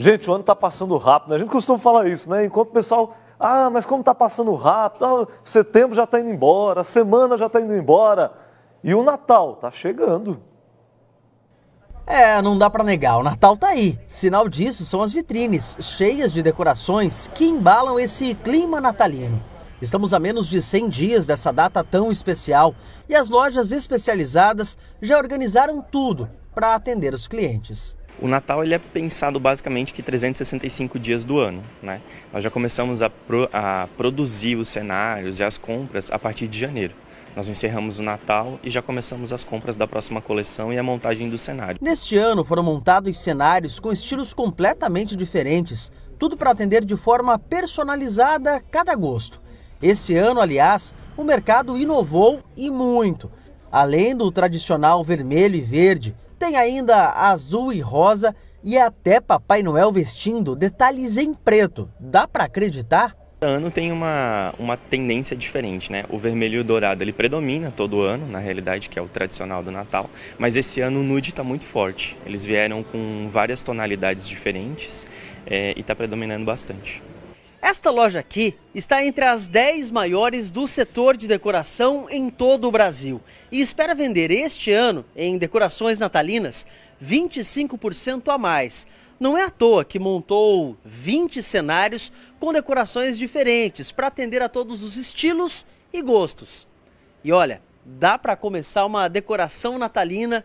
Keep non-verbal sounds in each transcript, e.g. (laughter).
Gente, o ano está passando rápido, né? a gente costuma falar isso, né? Enquanto o pessoal, ah, mas como está passando rápido, ah, setembro já está indo embora, semana já está indo embora, e o Natal está chegando. É, não dá para negar, o Natal tá aí. Sinal disso são as vitrines, cheias de decorações que embalam esse clima natalino. Estamos a menos de 100 dias dessa data tão especial e as lojas especializadas já organizaram tudo para atender os clientes. O Natal ele é pensado basicamente que 365 dias do ano. Né? Nós já começamos a, pro, a produzir os cenários e as compras a partir de janeiro. Nós encerramos o Natal e já começamos as compras da próxima coleção e a montagem do cenário. Neste ano foram montados cenários com estilos completamente diferentes, tudo para atender de forma personalizada cada gosto. Esse ano, aliás, o mercado inovou e muito. Além do tradicional vermelho e verde, tem ainda azul e rosa e até Papai Noel vestindo detalhes em preto. Dá para acreditar? Cada ano tem uma, uma tendência diferente, né? O vermelho e o dourado ele predomina todo ano, na realidade, que é o tradicional do Natal, mas esse ano o nude está muito forte. Eles vieram com várias tonalidades diferentes é, e está predominando bastante. Esta loja aqui está entre as 10 maiores do setor de decoração em todo o Brasil e espera vender este ano, em decorações natalinas, 25% a mais. Não é à toa que montou 20 cenários com decorações diferentes para atender a todos os estilos e gostos. E olha, dá para começar uma decoração natalina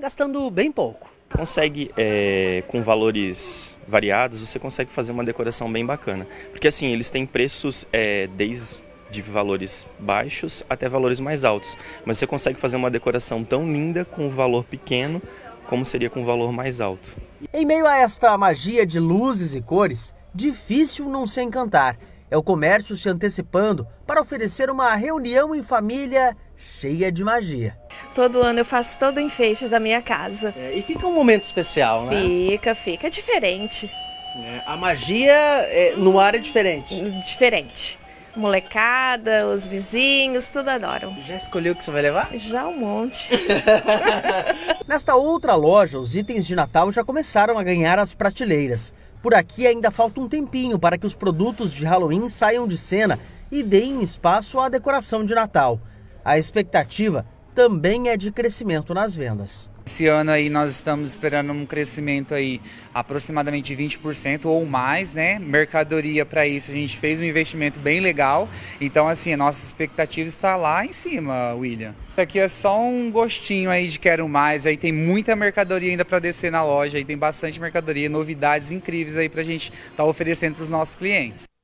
gastando bem pouco consegue, é, com valores variados, você consegue fazer uma decoração bem bacana. Porque assim, eles têm preços é, desde de valores baixos até valores mais altos. Mas você consegue fazer uma decoração tão linda com um valor pequeno como seria com um valor mais alto. Em meio a esta magia de luzes e cores, difícil não se encantar. É o comércio se antecipando para oferecer uma reunião em família cheia de magia. Todo ano eu faço todo o enfeite da minha casa. É, e fica um momento especial, né? Fica, fica diferente. É, a magia é, no ar é diferente. Diferente. Molecada, os vizinhos, tudo adoram. Já escolheu o que você vai levar? Já um monte. (laughs) Nesta outra loja, os itens de Natal já começaram a ganhar as prateleiras. Por aqui ainda falta um tempinho para que os produtos de Halloween saiam de cena e deem espaço à decoração de Natal. A expectativa também é de crescimento nas vendas. Esse ano aí nós estamos esperando um crescimento aí aproximadamente 20% ou mais, né? Mercadoria para isso a gente fez um investimento bem legal. Então assim, a nossa expectativa está lá em cima, William. Aqui é só um gostinho aí de quero mais. Aí tem muita mercadoria ainda para descer na loja, aí tem bastante mercadoria, novidades incríveis aí para a gente estar tá oferecendo para os nossos clientes.